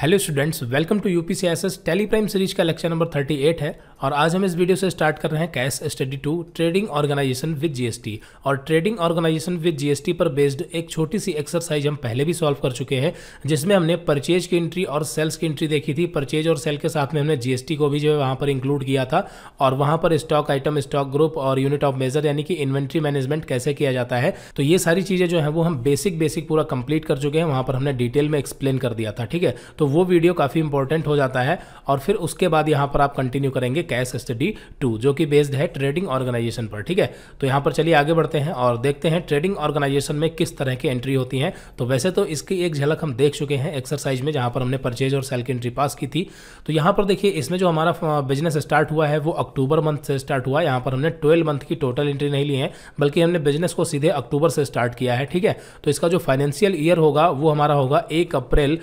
hello students welcome to UPCSS Tally Prime series का lecture number 38 है और आज हम इस वीडियो से स्टार्ट कर रहे हैं case study two trading organisation with GST और ट्रेडिंग ऑर्गेनाइजेशन विद जीएसटी पर बेस्ड एक छोटी सी एक्सरसाइज हम पहले भी सॉल्व कर चुके हैं जिसमें हमने परचेज की एंट्री और सेल्स की एंट्री देखी थी परचेज और सेल के साथ में हमने जीएसटी को भी जो है वहाँ पर इंक्लूड किया था और वहाँ पर स्टॉक आइटम स्टॉक ग्रुप और यूनिट ऑफ मेजर यानी कि इन्वेंट्री मैनेजमेंट कैसे किया जाता है तो ये सारी चीज़ें जो है वो हम बेसिक बेसिक पूरा कंप्लीट कर चुके हैं वहाँ पर हमने डिटेल में एक्सप्लेन कर दिया था ठीक है तो वो वीडियो काफ़ी इंपॉर्टेंट हो जाता है और फिर उसके बाद यहाँ पर आप कंटिन्यू करेंगे कैश स्टडी टू जो कि बेस्ड है ट्रेडिंग ऑर्गेनाइजेशन पर ठीक है तो यहाँ पर चलिए आगे बढ़ते हैं और देखते हैं ट्रेडिंग ऑर्गेनाइजेशन में किस तरह की एंट्री होती है तो वैसे तो इसकी एक झलक हम देख चुके हैं एक्सरसाइज में जहाँ पर हमने परचेज और सेल की एंट्री पास की थी तो यहाँ पर देखिए इसमें जो हमारा बिजनेस स्टार्ट हुआ है वो अक्टूबर मंथ से स्टार्ट हुआ यहां यहाँ पर हमने ट्वेल्व मंथ की टोटल एंट्री नहीं ली है बल्कि हमने बिजनेस को सीधे अक्टूबर से स्टार्ट किया है ठीक है तो इसका जो फाइनेंशियल ईयर होगा वो हमारा होगा एक अप्रैल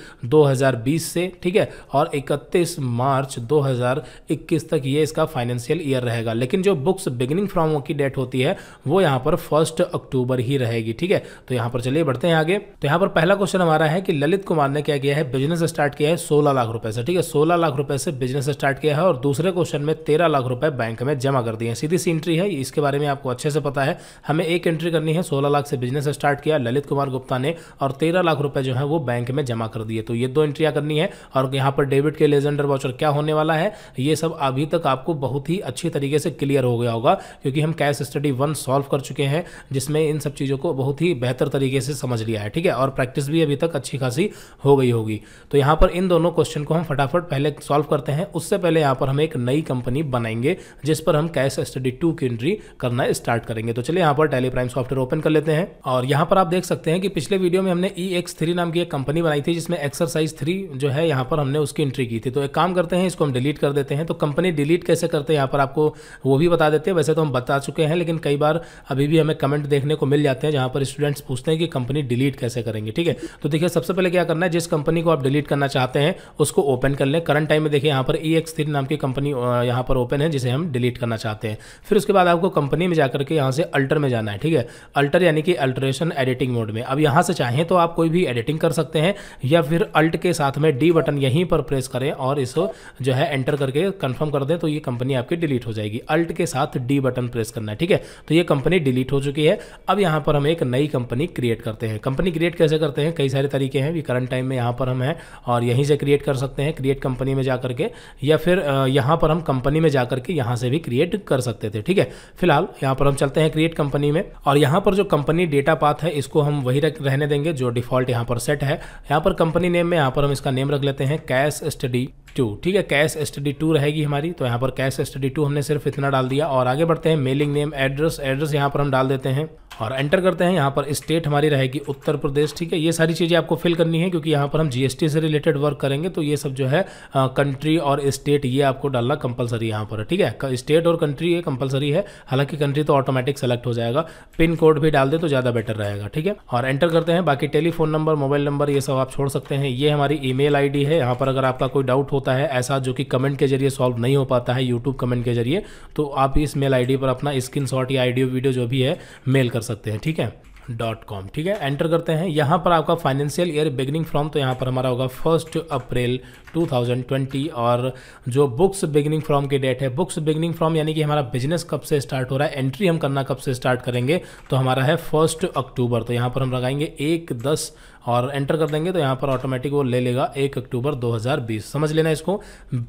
2020 से ठीक है और 31 मार्च 2021 तक ये इसका फाइनेंशियल ईयर रहेगा लेकिन जो बुक्स बिगिनिंग फ्रॉम की डेट होती है वो यहाँ पर फर्स्ट अक्टूबर ही रहेगी ठीक है तो यहाँ पर चलिए बढ़ते हैं आगे तो यहाँ पर पहला क्वेश्चन हमारा है कि ललित कुमार ने क्या किया है बिजनेस स्टार्ट किया है सोलह लाख रुपए से ठीक है सोलह लाख रुपए से बिजनेस स्टार्ट किया है और दूसरे क्वेश्चन में तेरह लाख रुपए बैंक में जमा कर दिए हैं सीधी सी एंट्री है इसके बारे में आपको अच्छे से पता है हमें एक एंट्री करनी है सोलह लाख से बिजनेस स्टार्ट किया ललित कुमार गुप्ता ने और तेरह लाख रुपए जो है वो बैंक में जमा कर दिए तो ये दो एंट्रियां करनी है और यहाँ पर डेबिट के लेजेंडर वाउचर क्या होने वाला है ये सब अभी तक आपको बहुत ही अच्छी तरीके से क्लियर हो गया होगा क्योंकि हम कैश स्टडी वन सॉल्व कर चुके हैं जिसमें इन सब चीज़ों को बहुत ही बेहतर तरीके से समझ लिया है ठीक है और प्रैक्टिस भी अभी तक अच्छी खासी हो गई होगी तो यहाँ पर इन दोनों क्वेश्चन को हम फटाफट पहले सॉल्व करते हैं उससे पहले यहाँ पर हम एक नई कंपनी बनाएंगे जिस पर हम कैश स्टडी टू की एंट्री करना स्टार्ट करेंगे तो चलिए यहाँ पर टेली प्राइम सॉफ्टवेयर ओपन कर लेते हैं और यहाँ पर आप देख सकते हैं कि पिछले वीडियो में हमने ई e नाम की एक कंपनी बनाई थी जिसमें एक्सरसाइज थ्री जो है यहाँ पर हमने उसकी एंट्री की थी तो एक काम करते हैं इसको हम डिलीट कर देते हैं तो कंपनी डिलीट कैसे करते हैं यहाँ पर आपको वो भी बता देते हैं वैसे तो हम बता चुके हैं लेकिन कई बार अभी भी हमें कमेंट देखने को मिल जाते हैं जहाँ पर स्टूडेंट्स पूछते हैं कि कंपनी डिलीट कैसे करेंगे ठीक है तो देखिए सबसे पहले क्या करना है जिस कंपनी को आप डिलीट करना चाहते हैं उसको ओपन कर लें करंट टाइम में देखिए यहाँ पर ई e एक्स नाम की कंपनी यहाँ पर ओपन है जिसे हम डिलीट करना चाहते हैं फिर उसके बाद आपको कंपनी में जाकर के यहाँ से अल्टर में जाना है ठीक है अल्टर यानी कि अल्टरेशन एडिटिंग मोड में अब यहाँ से चाहें तो आप कोई भी एडिटिंग कर सकते हैं या फिर अल्ट के साथ हमें डी बटन यहीं पर प्रेस करें और इसको जो है एंटर करके कंफर्म कर दें तो ये कंपनी आपकी डिलीट हो जाएगी अल्ट के साथ डी बटन प्रेस करना है ठीक है तो ये कंपनी डिलीट हो चुकी है अब यहाँ पर हम एक नई कंपनी क्रिएट करते हैं कंपनी क्रिएट कैसे करते हैं कई सारे तरीके हैं भी करंट टाइम में यहाँ पर हम हैं और यहीं से क्रिएट कर सकते हैं क्रिएट कंपनी में जा करके या फिर यहाँ पर हम कंपनी में जा करके यहाँ से भी क्रिएट कर सकते थे ठीक है फिलहाल यहाँ पर हम चलते हैं क्रिएट कंपनी में और यहाँ पर जो कंपनी डेटा पाथ है इसको हम वही रहने देंगे जो डिफॉल्ट यहाँ पर सेट है यहाँ पर कंपनी नेम में यहाँ पर हम इसका नेम रख लेते हैं कैश स्टडी टू ठीक है कैश स्टडी टू रहेगी हमारी तो यहाँ पर कैश स्टडी टू हमने सिर्फ इतना डाल दिया और आगे बढ़ते हैं मेलिंग नेम एड्रेस एड्रेस यहाँ पर हम डाल देते हैं और एंटर करते हैं यहाँ पर स्टेट हमारी रहेगी उत्तर प्रदेश ठीक है ये सारी चीज़ें आपको फिल करनी है क्योंकि यहाँ पर हम जीएसटी से रिलेटेड वर्क करेंगे तो ये सब जो है कंट्री और स्टेट ये आपको डालना कंपलसरी यहाँ पर ठीक है स्टेट और कंट्री ये कंपलसरी है हालांकि कंट्री तो ऑटोमेटिक सेलेक्ट हो जाएगा पिन कोड भी डाल दे तो ज़्यादा बेटर रहेगा ठीक है और एंटर करते हैं बाकी टेलीफोन नंबर मोबाइल नंबर ये सब आप छोड़ सकते हैं ये हमारी ई मेल है यहाँ पर अगर आपका कोई डाउट हो होता है ऐसा जो कि कमेंट के जरिए सॉल्व नहीं हो पाता है यूट्यूब कमेंट के जरिए तो आप इस मेल आईडी पर अपना स्क्रीन शॉट या आइडियो वीडियो जो भी है मेल कर सकते हैं ठीक है डॉट कॉम ठीक है एंटर करते हैं यहाँ पर आपका फाइनेंशियल ईयर बिगनिंग फ्रॉम तो यहाँ पर हमारा होगा फर्स्ट अप्रैल 2020 और जो बुक्स बिगनिंग फ्रॉम की डेट है बुक्स बिगनिंग फ्रॉम यानी कि हमारा बिजनेस कब से स्टार्ट हो रहा है एंट्री हम करना कब से स्टार्ट करेंगे तो हमारा है फर्स्ट अक्टूबर तो यहाँ पर हम लगाएंगे एक दस और एंटर कर देंगे तो यहाँ पर ऑटोमेटिक वो ले लेगा एक अक्टूबर 2020 समझ लेना इसको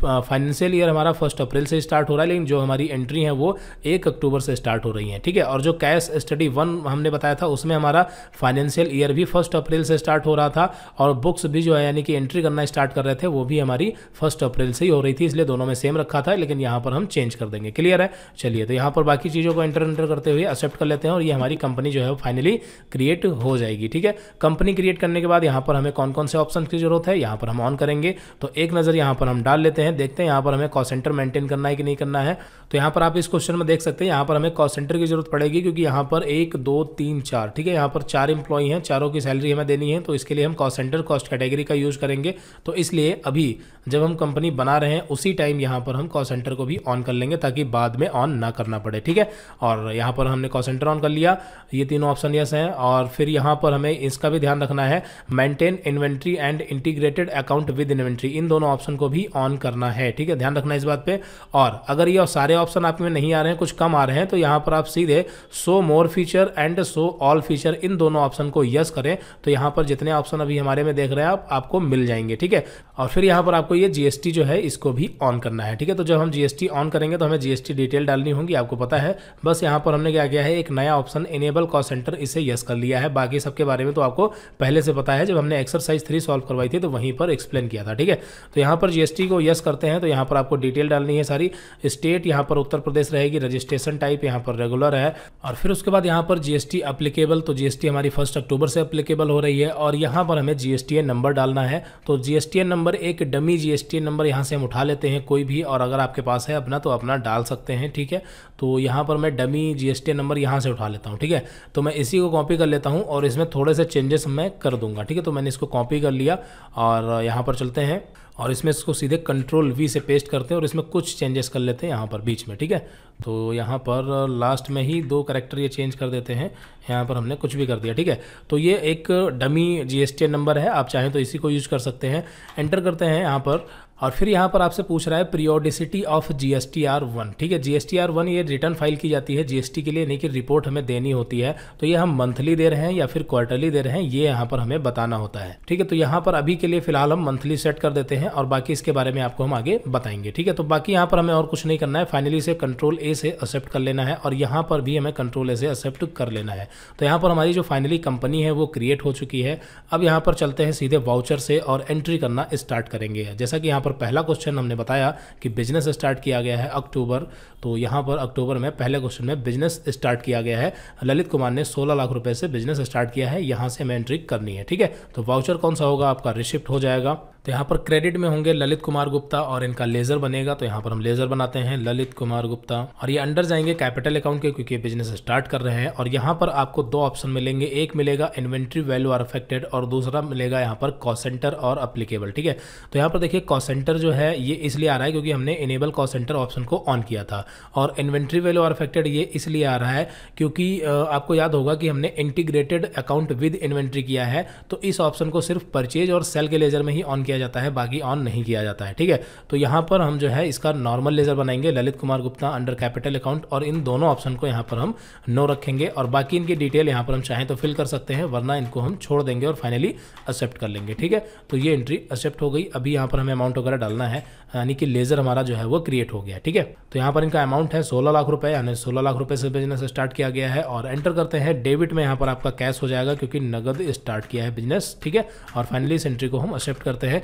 फाइनेंशियल ईयर हमारा फर्स्ट अप्रैल से स्टार्ट हो रहा है लेकिन जो हमारी एंट्री है वो एक अक्टूबर से स्टार्ट हो रही है ठीक है और जो कैश स्टडी वन हमने बताया था उसमें हमारा फाइनेंशियल ईयर भी फर्स्ट अप्रैल से स्टार्ट हो रहा था और बुक्स भी जो है यानी कि एंट्री करना स्टार्ट कर रहे थे वो भी भी हमारी फर्स्ट अप्रैल से ही हो रही थी इसलिए दोनों में सेम रखा था लेकिन यहाँ पर हम चेंज कर देंगे क्लियर है चलिए तो यहाँ पर बाकी चीज़ों को इंटर इंटर करते हुए एक्सेप्ट कर लेते हैं और ये हमारी कंपनी जो है फाइनली क्रिएट हो जाएगी ठीक है कंपनी क्रिएट करने के बाद यहाँ पर हमें कौन कौन से ऑप्शन की जरूरत है यहाँ पर हम ऑन करेंगे तो एक नज़र यहाँ पर हम डाल लेते हैं देखते हैं यहाँ पर हमें कॉल सेंटर मेंटेन करना है कि नहीं करना है तो यहाँ पर आप इस क्वेश्चन में देख सकते हैं यहाँ पर हमें कॉल सेंटर की जरूरत पड़ेगी क्योंकि यहाँ पर एक दो तीन चार ठीक है यहाँ पर चार इंप्लॉई हैं चारों की सैलरी हमें देनी है तो इसके लिए हम कॉल सेंटर कॉस्ट कैटेगरी का यूज़ करेंगे तो इसलिए अभी भी जब हम कंपनी बना रहे हैं उसी टाइम यहाँ पर हम कॉल सेंटर को भी ऑन कर लेंगे ताकि बाद में ऑन ना करना पड़े ठीक है और यहाँ पर हमने कॉल सेंटर ऑन कर लिया ये तीनों ऑप्शन यस हैं और फिर यहाँ पर हमें इसका भी ध्यान रखना है maintain inventory and integrated account with inventory इन दोनों ऑप्शन को भी ऑन करना है ठीक है ध्यान रखना इस बात पर और अगर ये सारे ऑप्शन आप में नहीं आ रहे हैं कुछ कम आ रहे हैं तो यहाँ पर आप सीधे show more feature and show all feature इन दोनों ऑप्शन को यस करें तो यहाँ पर जितने ऑप्शन अभी हमारे में देख रहे हैं आप आपको मिल जाएंगे ठीक है और फिर यहाँ पर आपको ये जीएसटी जो है इसको भी ऑन करना है ठीक है तो जब हम जीएसटी ऑन करेंगे तो हमें जीएसटी डिटेल डालनी होगी आपको पता है बस यहाँ पर हमने क्या किया है एक नया ऑप्शन एनेबल कॉल सेंटर इसे यस कर लिया है बाकी सबके बारे में तो आपको पहले से पता है जब हमने एक्सरसाइज थ्री सॉल्व करवाई थी तो वहीं पर एक्सप्लेन किया था ठीक है तो यहाँ पर जीएसटी को यस करते हैं तो यहाँ पर आपको डिटेल डालनी है सारी स्टेट यहाँ पर उत्तर प्रदेश रहेगी रजिस्ट्रेशन टाइप यहाँ पर रेगुलर है और फिर उसके बाद यहाँ पर जीएसटी अप्लीकेबल तो जीएसटी हमारी फर्स्ट अक्टूबर से अप्लीकेबल हो रही है और यहाँ पर हमें जीएसटीएन नंबर डालना है तो जीएसटीएन नंबर एक डमी जीएसटी नंबर यहाँ से हम उठा लेते हैं कोई भी और अगर आपके पास है अपना तो अपना डाल सकते हैं ठीक है तो यहाँ पर मैं डमी जीएसटी नंबर यहाँ से उठा लेता हूँ ठीक है तो मैं इसी को कॉपी कर लेता हूँ और इसमें थोड़े से चेंजेस मैं कर दूंगा ठीक है तो मैंने इसको कॉपी कर लिया और यहाँ पर चलते हैं और इसमें इसको सीधे कंट्रोल वी से पेस्ट करते हैं और इसमें कुछ चेंजेस कर लेते हैं यहाँ पर बीच में ठीक है तो यहाँ पर लास्ट में ही दो करेक्टर ये चेंज कर देते हैं यहाँ पर हमने कुछ भी कर दिया ठीक है तो ये एक डमी जी नंबर है आप चाहें तो इसी को यूज कर सकते हैं एंटर करते हैं यहाँ पर और फिर यहाँ पर आपसे पूछ रहा है periodicity of G S T R one ठीक है G S T R one ये रिटर्न फाइल की जाती है जीएसटी के लिए यानी कि रिपोर्ट हमें देनी होती है तो ये हम मंथली दे रहे हैं या फिर क्वार्टरली दे रहे हैं ये यहाँ पर हमें बताना होता है ठीक है तो यहाँ पर अभी के लिए फिलहाल हम मंथली सेट कर देते हैं और बाकी इसके बारे में आपको हम आगे बताएंगे ठीक है तो बाकी यहाँ पर हमें और कुछ नहीं करना है फाइनली इसे कंट्रोल ए से एक्सेप्ट कर लेना है और यहाँ पर भी हमें कंट्रोल ए से एक्सेप्ट कर लेना है तो यहाँ पर हमारी जो फाइनली कंपनी है वो क्रिएट हो चुकी है अब यहाँ पर चलते हैं सीधे वाउचर से और एंट्री करना स्टार्ट करेंगे जैसा कि यहाँ पर पहला क्वेश्चन हमने बताया कि बिजनेस स्टार्ट किया गया है अक्टूबर तो यहाँ पर अक्टूबर में पहले क्वेश्चन में बिजनेस स्टार्ट किया गया है ललित कुमार ने सोलह लाख रुपये से बिजनेस स्टार्ट किया है यहाँ से हमें एंट्री करनी है ठीक है तो वाउचर कौन सा होगा आपका रिसिप्ट हो जाएगा तो यहाँ पर क्रेडिट में होंगे ललित कुमार गुप्ता और इनका लेजर बनेगा तो यहाँ पर हम लेजर बनाते हैं ललित कुमार गुप्ता और ये अंडर जाएंगे कैपिटल अकाउंट के क्योंकि बिजनेस स्टार्ट कर रहे हैं और यहाँ पर आपको दो ऑप्शन मिलेंगे एक मिलेगा इन्वेंट्री वैल्यू आर अफेक्टेड और दूसरा मिलेगा यहाँ पर कॉस्ट सेंटर और अप्लीकेबल ठीक है तो यहाँ पर देखिए कॉस्ट सेंटर जो है ये इसलिए आ रहा है क्योंकि हमने इनेबल कॉस्ट सेंटर ऑप्शन को ऑन किया था और इन्वेंट्री वैल्यू आर अफेक्टेड ये इसलिए आ रहा है क्योंकि आपको याद होगा कि हमने इंटीग्रेटेड अकाउंट विद इन्वेंट्री किया है तो इस ऑप्शन को सिर्फ परचेज और सेल के लेजर में ही ऑन किया किया जाता है बाकी ऑन नहीं किया जाता है ठीक है तो यहाँ पर हम जो है इसका नॉर्मल लेज़र बनाएंगे Lalit Kumar Gupta under capital account और इन दोनों ऑप्शन को यहाँ पर हम नो रखेंगे और बाकी इनकी डिटेल यहाँ पर हम चाहें तो फिल कर सकते हैं वरना इनको हम छोड़ देंगे और फाइनली एक्सेप्ट कर लेंगे ठीक है तो ये एंट्री एक्सेप्ट हो गई अभी यहाँ पर हमें अमाउंट वगैरह डालना है यानी कि लेज़र हमारा जो है वो क्रिएट हो गया ठीक है तो यहाँ पर इनका अमाउंट है सोलह लाख रुपये यानी सोलह लाख रुपये से बिजनेस स्टार्ट किया गया है और एंटर करते हैं डेबिट में यहाँ पर आपका कैश हो जाएगा क्योंकि नगद स्टार्ट किया है बिजनेस ठीक है और फाइनली इस एंट्री को हम एक्सेप्ट करते हैं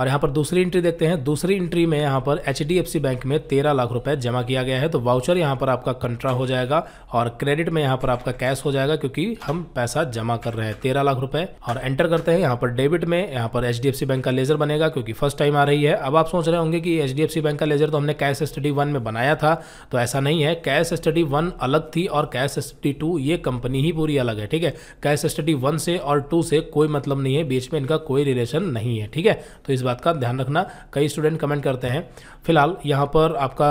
और यहाँ पर दूसरी इंट्री देखते हैं दूसरी इंट्री में यहाँ पर एच बैंक में तेरह लाख रुपए जमा किया गया है तो वाउचर यहाँ पर आपका कंट्रा हो जाएगा और क्रेडिट में यहाँ पर आपका कैश हो जाएगा क्योंकि हम पैसा जमा कर रहे हैं तेरह लाख रुपए और एंटर करते हैं यहाँ पर डेबिट में यहाँ पर एच बैंक का लेजर बनेगा क्योंकि फर्स्ट टाइम आ रही है अब आप सोच रहे होंगे कि एच बैंक का लेजर तो हमने कैश स्टडी वन में बनाया था तो ऐसा नहीं है कैश स्टडी वन अलग थी और कैश स्टडी टू ये कंपनी ही पूरी अलग है ठीक है कैश स्टडी वन से और टू से कोई मतलब नहीं है बीच में इनका कोई रिलेशन नहीं है ठीक है तो इस बात का ध्यान रखना कई स्टूडेंट कमेंट करते हैं फिलहाल यहाँ पर आपका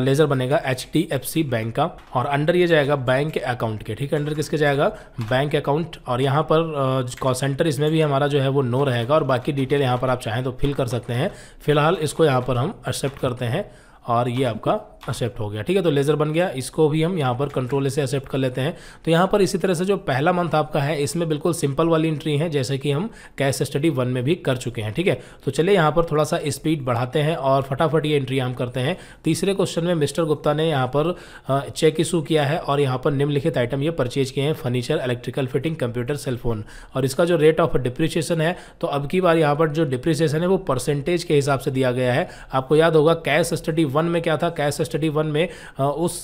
लेज़र बनेगा एच बैंक का और अंडर ये जाएगा बैंक अकाउंट के ठीक है अंडर किसके जाएगा बैंक अकाउंट और यहाँ पर कॉल सेंटर इसमें भी हमारा जो है वो नो रहेगा और बाकी डिटेल यहाँ पर आप चाहें तो फिल कर सकते हैं फिलहाल इसको यहाँ पर हम एक्सेप्ट करते हैं और ये आपका एक्सेप्ट हो गया ठीक है तो लेज़र बन गया इसको भी हम यहाँ पर कंट्रोल से एक्सेप्ट कर लेते हैं तो यहाँ पर इसी तरह से जो पहला मंथ आपका है इसमें बिल्कुल सिंपल वाली एंट्री है जैसे कि हम कैश स्टडी वन में भी कर चुके हैं ठीक है तो चलिए यहाँ पर थोड़ा सा स्पीड बढ़ाते हैं और फटाफट ये एंट्री हम करते हैं तीसरे क्वेश्चन में मिस्टर गुप्ता ने यहाँ पर चेक इशू किया है और यहाँ पर निम्नलिखित आइटम ये परचेज किए हैं furniture electrical fitting computer cellphone और इसका जो रेट ऑफ डिप्रिसिएशन है तो अब की बार यहाँ पर जो डिप्रिसिएशन है वो परसेंटेज के हिसाब से दिया गया है आपको याद होगा कैश स्टडी वन में क्या था कैश स्टडी वन में उस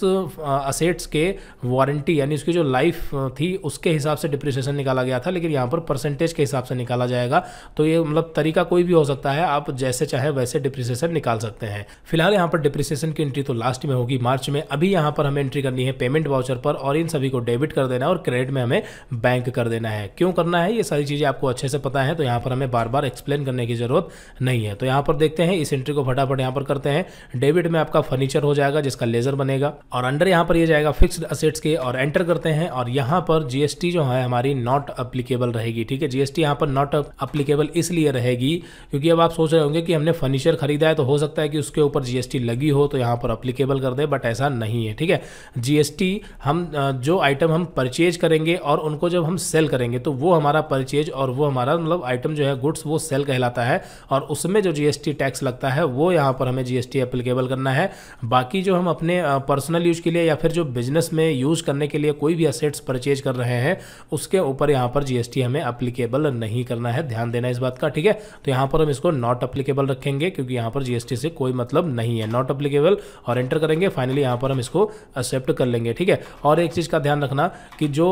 असेट्स के वारंटी यानी उसकी जो लाइफ थी उसके हिसाब से डिप्रिसिएशन निकाला गया था लेकिन यहाँ पर परसेंटेज के हिसाब से निकाला जाएगा तो ये मतलब तरीका कोई भी हो सकता है आप जैसे चाहे वैसे डिप्रिसिएशन निकाल सकते हैं फिलहाल यहाँ पर डिप्रिसिएशन की एंट्री तो लास्ट में होगी मार्च में अभी यहाँ पर हमें एंट्री करनी है पेमेंट वाउचर पर और इन सभी को डेबिट कर देना है और क्रेडिट में हमें बैंक कर देना है क्यों करना है ये सारी चीज़ें आपको अच्छे से पता है तो यहाँ पर हमें बार बार एक्सप्लेन करने की जरूरत नहीं है तो यहाँ पर देखते हैं इस एंट्री को फटाफट यहाँ पर करते हैं डेबिट बिट में आपका फर्नीचर हो जाएगा जिसका लेजर बनेगा और अंडर यहाँ पर ये जाएगा फिक्स्ड असेट्स के और एंटर करते हैं और यहाँ पर जीएसटी जो है हमारी नॉट अप्लीकेबल रहेगी ठीक है जीएसटी यहाँ पर नॉट अप्लीकेबल इसलिए रहेगी क्योंकि अब आप सोच रहे होंगे कि हमने फर्नीचर खरीदा है तो हो सकता है कि उसके ऊपर जीएसटी लगी हो तो यहाँ पर अप्लीकेबल कर दे बट ऐसा नहीं है ठीक है जीएसटी हम जो आइटम हम परचेज करेंगे और उनको जब हम सेल करेंगे तो वो हमारा परचेज और वो हमारा मतलब आइटम जो है गुड्स वो सेल कहलाता है और उसमें जो जीएसटी टैक्स लगता है वो यहाँ पर हमें जीएसटी अप्लीकेबल करना है बाकी जो हम अपने पर्सनल यूज के लिए या फिर जो बिजनेस में यूज़ करने के लिए कोई भी असेट्स परचेज कर रहे हैं उसके ऊपर यहाँ पर जीएसटी हमें अप्लीकेबल नहीं करना है ध्यान देना इस बात का ठीक है तो यहाँ पर हम इसको नॉट अप्लीकेबल रखेंगे क्योंकि यहाँ पर जीएसटी से कोई मतलब नहीं है नॉट अप्लीकेबल और एंटर करेंगे फाइनली यहाँ पर हम इसको एक्सेप्ट कर लेंगे ठीक है और एक चीज़ का ध्यान रखना कि जो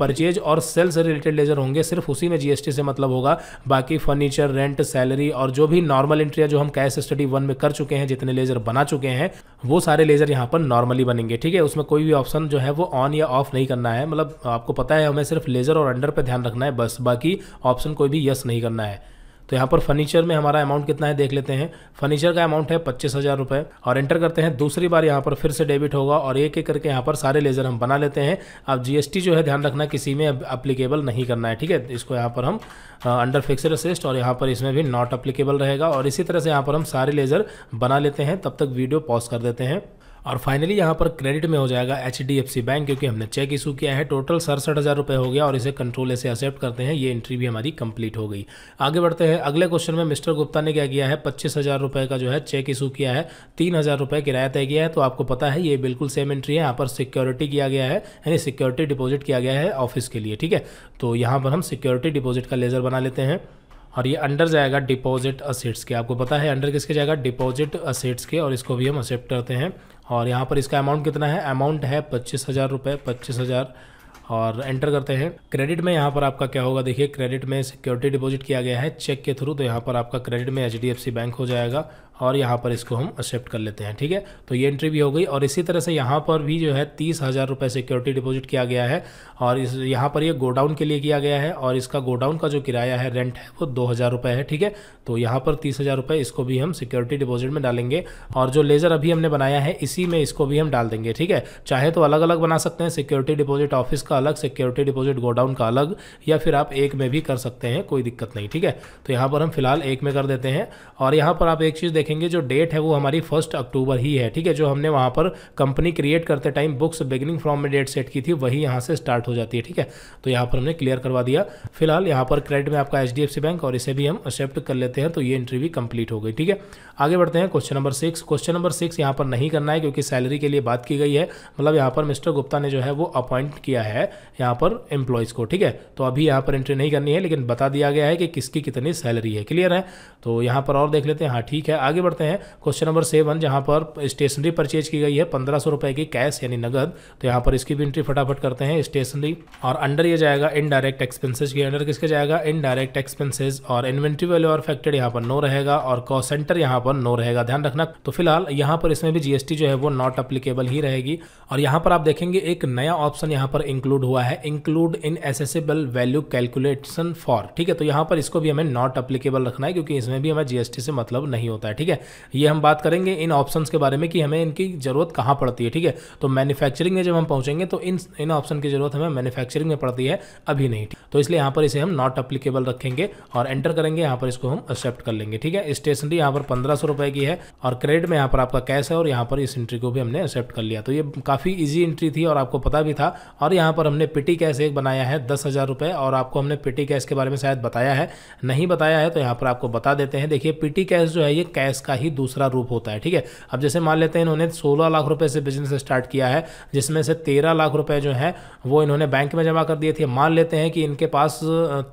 परचेज और सेल से रिलेटेड लेजर होंगे सिर्फ उसी में जीएसटी से मतलब होगा बाकी फर्नीचर रेंट सैलरी और जो भी नॉर्मल एंट्रियाँ जो हम कैश स्टडी वन में कर चुके हैं जितने लेजर बना बना चुके हैं वो सारे लेज़र यहाँ पर नॉर्मली बनेंगे ठीक है उसमें कोई भी ऑप्शन जो है वो ऑन या ऑफ नहीं करना है मतलब आपको पता है हमें सिर्फ लेज़र और अंडर पर ध्यान रखना है बस बाकी ऑप्शन कोई भी यस नहीं करना है तो यहाँ पर फर्नीचर में हमारा अमाउंट कितना है देख लेते हैं फर्नीचर का अमाउंट है पच्चीस हज़ार रुपये और एंटर करते हैं दूसरी बार यहाँ पर फिर से डेबिट होगा और एक एक करके यहाँ पर सारे लेज़र हम बना लेते हैं अब जीएसटी जो है ध्यान रखना किसी में अप्लीकेबल नहीं करना है ठीक है इसको यहाँ पर हम अंडर फिक्सड असिस्ट और यहाँ पर इसमें भी नॉट अप्लीकेबल रहेगा और इसी तरह से यहाँ पर हम सारे लेज़र बना लेते हैं तब तक वीडियो पॉज कर देते हैं और फाइनली यहाँ पर क्रेडिट में हो जाएगा एच बैंक क्योंकि हमने चेक इशू किया है टोटल सड़सठ हज़ार रुपये हो गया और इसे कंट्रोल ऐसे एक्सेप्ट करते हैं ये एंट्री भी हमारी कंप्लीट हो गई आगे बढ़ते हैं अगले क्वेश्चन में मिस्टर गुप्ता ने क्या किया है पच्चीस हज़ार रुपये का जो है चेक इशू किया है तीन हज़ार रुपये किराया तय किया है तो आपको पता है ये बिल्कुल सेम एंट्री है यहाँ पर सिक्योरिटी किया गया है यानी सिक्योरिटी डिपॉजिट किया गया है ऑफिस के लिए ठीक है तो यहाँ पर हम सिक्योरिटी डिपोजिट का लेज़र बना लेते हैं और ये अंडर जाएगा डिपॉजिट असेट्स के आपको पता है अंडर किसके जाएगा डिपॉजिट असेट्स के और इसको भी हम एक्सेप्ट करते हैं और यहाँ पर इसका अमाउंट कितना है अमाउंट है पच्चीस हज़ार रुपये पच्चीस हज़ार और एंटर करते हैं क्रेडिट में यहाँ पर आपका क्या होगा देखिए क्रेडिट में सिक्योरिटी डिपॉजिट किया गया है चेक के थ्रू तो यहाँ पर आपका क्रेडिट में एच बैंक हो जाएगा और यहाँ पर इसको हम एक्सेप्ट कर लेते हैं ठीक है तो ये एंट्री भी हो गई और इसी तरह से यहाँ पर भी जो है तीस हज़ार रुपये सिक्योरिटी डिपॉजिट किया गया है और इस यहाँ पर ये गोडाउन के लिए किया गया है और इसका गोडाउन का जो किराया है रेंट है वो दो हज़ार रुपये है ठीक है तो यहाँ पर तीस हज़ार रुपये इसको भी हम सिक्योरिटी डिपॉजिट में डालेंगे और जो लेज़र अभी हमने बनाया है इसी में इसको भी हम डाल देंगे ठीक है चाहे तो अलग अलग बना सकते हैं सिक्योरिटी डिपॉजिट ऑफिस का अलग सिक्योरिटी डिपॉजिट गोडाउन का अलग या फिर आप एक में भी कर सकते हैं कोई दिक्कत नहीं ठीक है तो यहाँ पर हम फिलहाल एक में कर देते हैं और यहाँ पर आप एक चीज़ देखें देखेंगे जो डेट है वो हमारी फर्स्ट अक्टूबर ही है ठीक है जो हमने वहाँ पर कंपनी क्रिएट करते टाइम बुक्स बिगनिंग फ्रॉम में डेट सेट की थी वही यहाँ से स्टार्ट हो जाती है ठीक है तो यहाँ पर हमने क्लियर करवा दिया फिलहाल यहाँ पर क्रेडिट में आपका एच बैंक और इसे भी हम एक्सेप्ट कर लेते हैं तो ये इंटरव्यू भी कंप्लीट हो गई ठीक है आगे बढ़ते हैं question number six question number six यहाँ पर नहीं करना है क्योंकि सैलरी के लिए बात की गई है मतलब यहाँ पर मिस्टर गुप्ता ने जो है वो अपॉइंट किया है यहाँ पर एम्प्लॉयज़ को ठीक है तो अभी यहाँ पर एंट्री नहीं करनी है लेकिन बता दिया गया है कि किसकी कितनी सैलरी है क्लियर है तो यहाँ पर और देख लेते हैं हाँ ठीक है आगे आगे बढ़ते हैं क्वेश्चन नंबर सेवन जहां पर स्टेशनरी परचेज की गई है पंद्रह सौ रुपए की कैश यानी नगद तो यहां पर इसकी भी एंट्री फटाफट करते हैं स्टेशनरी और अंडर ये जाएगा इनडायरेक्ट एक्सपेंसेज के अंडर किसके जाएगा इनडायरेक्ट एक्सपेंसेज और इन्वेंट्री वैल्यू और फैक्टेड यहाँ पर नो रहेगा और कॉस्ट सेंटर यहाँ पर नो रहेगा ध्यान रखना तो फिलहाल यहाँ पर इसमें भी जीएसटी जो है वो नॉट अप्लीकेबल ही रहेगी और यहाँ पर आप देखेंगे एक नया ऑप्शन यहाँ पर इंक्लूड हुआ है include in assessable value calculation for ठीक है तो यहाँ पर इसको भी हमें नॉट अप्लीकेबल रखना है क्योंकि इसमें भी हमें जीएसटी से मतलब नहीं होता है ठीक है है ये हम बात करेंगे इन ऑप्शन के बारे में कि हमें इनकी ज़रूरत कहाँ पड़ती है ठीक है तो मैन्युफैक्चरिंग में जब हम पहुँचेंगे तो इन इन ऑप्शन की ज़रूरत हमें मैन्युफैक्चरिंग में पड़ती है अभी नहीं तो इसलिए यहाँ पर इसे हम नॉट अप्लीकेबल रखेंगे और एंटर करेंगे यहाँ पर इसको हम एक्सेप्ट कर लेंगे ठीक है स्टेशनरी यहाँ पर पंद्रह सौ रुपए की है और क्रेडिट में यहाँ पर आपका कैश है और यहाँ पर इस एंट्री को भी हमने एक्सेप्ट कर लिया तो ये काफ़ी ईजी एंट्री थी और आपको पता भी था और यहाँ पर हमने पिटी कैश एक बनाया है दस हज़ार और आपको हमने पिटी कैश के बारे में शायद बताया है नहीं बताया है तो यहाँ पर आपको बता देते हैं देखिए पिटी कैश जो है ये कैश इसका ही दूसरा रूप होता है ठीक है अब जैसे मान लेते हैं इन्होंने सोलह लाख रुपए से बिजनेस स्टार्ट किया है जिसमें से तेरह लाख रुपए जो है वो इन्होंने बैंक में जमा कर दिए थे मान लेते हैं कि इनके पास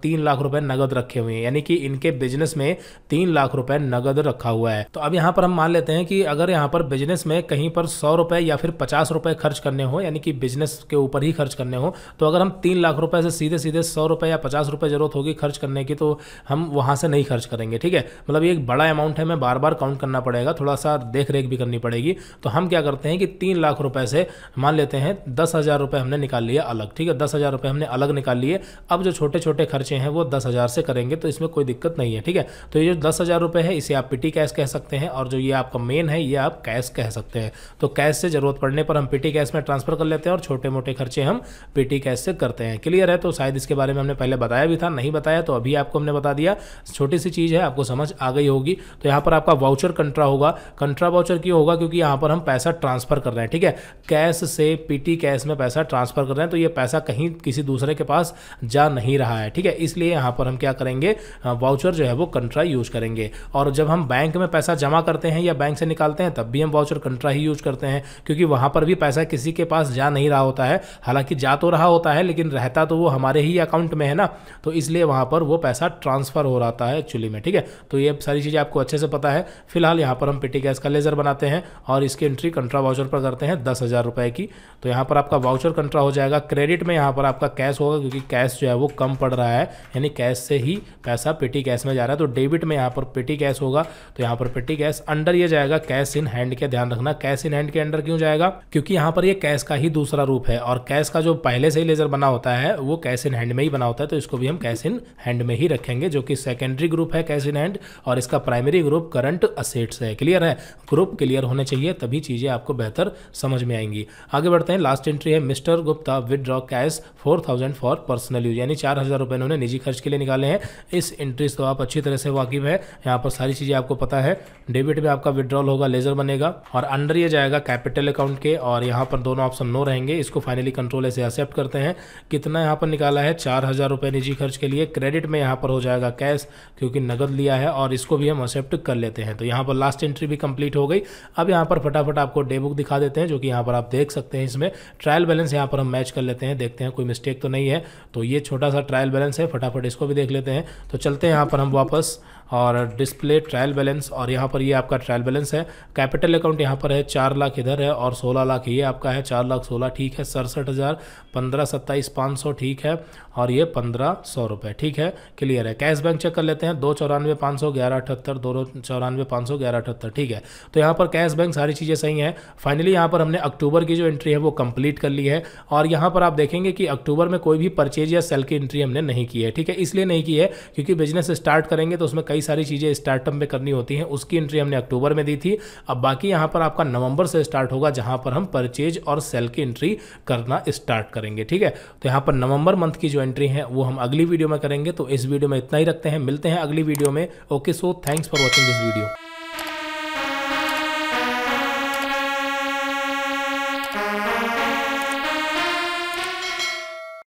तीन लाख रुपए नगद रखे हुए हैं यानी कि इनके बिजनेस में तीन लाख रुपए नगद रखा हुआ है तो अब यहां पर हम मान लेते हैं कि अगर यहां पर बिजनेस में कहीं पर सौ रुपए या फिर पचास रुपए खर्च करने हो यानी कि बिजनेस के ऊपर ही खर्च करने हो तो अगर हम तीन लाख रुपए से सीधे सीधे सौ रुपए या पचास रुपए जरूरत होगी खर्च करने की तो हम वहां से नहीं खर्च करेंगे ठीक है मतलब ये एक बड़ा अमाउंट है मैं बार बार बार काउंट करना पड़ेगा थोड़ा सा देख रेख भी करनी पड़ेगी तो हम क्या करते हैं कि तीन लाख रुपए से मान लेते हैं दस हज़ार रुपये हमने निकाल लिया अलग ठीक है दस हज़ार रुपये हमने अलग निकाल लिए अब जो छोटे छोटे खर्चे हैं वो दस हज़ार से करेंगे तो इसमें कोई दिक्कत नहीं है ठीक है तो ये जो दस हज़ार रुपये है इसे आप पिटी कैश कह सकते हैं और जो ये आपका मेन है ये आप कैश कह सकते हैं तो कैश से ज़रूरत पड़ने पर हम पिटी कैश में ट्रांसफ़र कर लेते हैं और छोटे मोटे खर्चे हम पेटी कैश से करते हैं क्लियर है तो शायद इसके बारे में हमने पहले बताया भी था नहीं बताया तो अभी आपको हमने बता दिया छोटी सी चीज़ है आपको समझ आ गई होगी तो यहाँ पर आपका वाउचर कंट्रा होगा कंट्रा वाउचर क्यों होगा क्योंकि यहाँ पर हम पैसा ट्रांसफर कर रहे हैं ठीक है कैश से पीटी कैश में पैसा ट्रांसफर कर रहे हैं तो ये पैसा कहीं किसी दूसरे के पास जा नहीं रहा है ठीक है इसलिए यहाँ पर हम क्या करेंगे वाउचर हाँ, जो है वो कंट्रा यूज करेंगे और जब हम बैंक में पैसा जमा करते हैं या बैंक से निकालते हैं तब भी हम वाउचर कंट्रा ही यूज करते हैं क्योंकि वहाँ पर भी पैसा किसी के पास जा नहीं रहा होता है हालांकि जा तो रहा होता है लेकिन रहता तो वो हमारे ही अकाउंट में है ना तो इसलिए वहाँ पर वो पैसा ट्रांसफर हो रहा है एक्चुअली में ठीक है तो ये सारी चीज़ें आपको अच्छे से पता है फिलहाल यहाँ पर हम पेटी गैस का लेज़र बनाते हैं और इसकी एंट्री कंट्रा वाउचर पर करते हैं दस हज़ार रुपये की तो यहाँ पर आपका वाउचर कंट्रा हो जाएगा क्रेडिट में यहाँ पर आपका कैश होगा क्योंकि कैश जो है वो कम पड़ रहा है यानी कैश से ही पैसा पेटी गैस में जा रहा है तो डेबिट में यहाँ पर पेटी गैस होगा तो यहाँ पर पेटी गैस अंडर ये जाएगा कैश इन हैंड के ध्यान रखना कैश इन हैंड के अंडर क्यों जाएगा क्योंकि यहाँ पर ये कैश का ही दूसरा रूप है और कैश का जो पहले से ही लेजर बना होता है वो कैश इन हैंड में ही बना होता है तो इसको भी हम कैश इन हैंड में ही रखेंगे जो कि सेकेंडरी ग्रुप है कैश इन हैंड और इसका primary group current current assets है क्लियर है ग्रुप क्लियर होने चाहिए तभी चीज़ें आपको बेहतर समझ में आएंगी आगे बढ़ते हैं लास्ट एंट्री है Mister Gupta withdraw cash four thousand for personal use यानी चार हज़ार रुपये उन्होंने निजी खर्च के लिए निकाले हैं इस एंट्री से तो आप अच्छी तरह से वाकिफ है यहाँ पर सारी चीज़ें आपको पता है डेबिट में आपका विड्रॉल होगा लेजर बनेगा और अंडर ये जाएगा कैपिटल अकाउंट के और यहाँ पर दोनों ऑप्शन नो रहेंगे इसको फाइनली कंट्रोल ऐसे एक्सेप्ट करते हैं कितना यहाँ पर निकाला है चार हज़ार रुपये निजी खर्च के लिए क्रेडिट में यहाँ पर हो जाएगा कैश क्योंकि नगद लिया है और इसको भी हम एक्सेप्ट कर लेते हैं हैं तो यहाँ पर लास्ट एंट्री भी कंप्लीट हो गई अब यहाँ पर फटाफट आपको डे बुक दिखा देते हैं जो कि यहाँ पर आप देख सकते हैं इसमें ट्रायल बैलेंस यहाँ पर हम मैच कर लेते हैं देखते हैं कोई मिस्टेक तो नहीं है तो ये छोटा सा ट्रायल बैलेंस है फटाफट इसको भी देख लेते हैं तो चलते हैं यहाँ पर हम वापस और डिस्प्ले ट्रायल बैलेंस और यहाँ पर ये यह आपका ट्रायल बैलेंस है कैपिटल अकाउंट यहाँ पर है चार लाख इधर है और सोलह लाख ये आपका है चार लाख सोलह ठीक है सड़सठ हज़ार पंद्रह सत्ताईस पाँच सौ ठीक है और ये पंद्रह सौ रुपये ठीक है क्लियर है कैश बैंक चेक कर लेते हैं दो चौरानवे पाँच सौ ग्यारह अठहत्तर दो चौरानवे पाँच सौ ग्यारह अठहत्तर ठीक है तो यहाँ पर कैश बैंक सारी चीज़ें सही हैं फाइनली यहाँ पर हमने अक्टूबर की जो एंट्री है वो कंप्लीट कर ली है और यहाँ पर आप देखेंगे कि अक्टूबर में कोई भी परचेज या सेल की एंट्री हमने नहीं की है ठीक है इसलिए नहीं की है क्योंकि बिजनेस स्टार्ट करेंगे तो उसमें कई कई सारी चीज़ें स्टार्टअप में करनी होती हैं उसकी एंट्री हमने अक्टूबर में दी थी अब बाकी यहाँ पर आपका नवंबर से स्टार्ट होगा जहाँ पर हम परचेज और सेल की एंट्री करना स्टार्ट करेंगे ठीक है तो यहाँ पर नवंबर मंथ की जो एंट्री है वो हम अगली वीडियो में करेंगे तो इस वीडियो में इतना ही रखते हैं मिलते हैं अगली वीडियो में okay so thanks for watching this video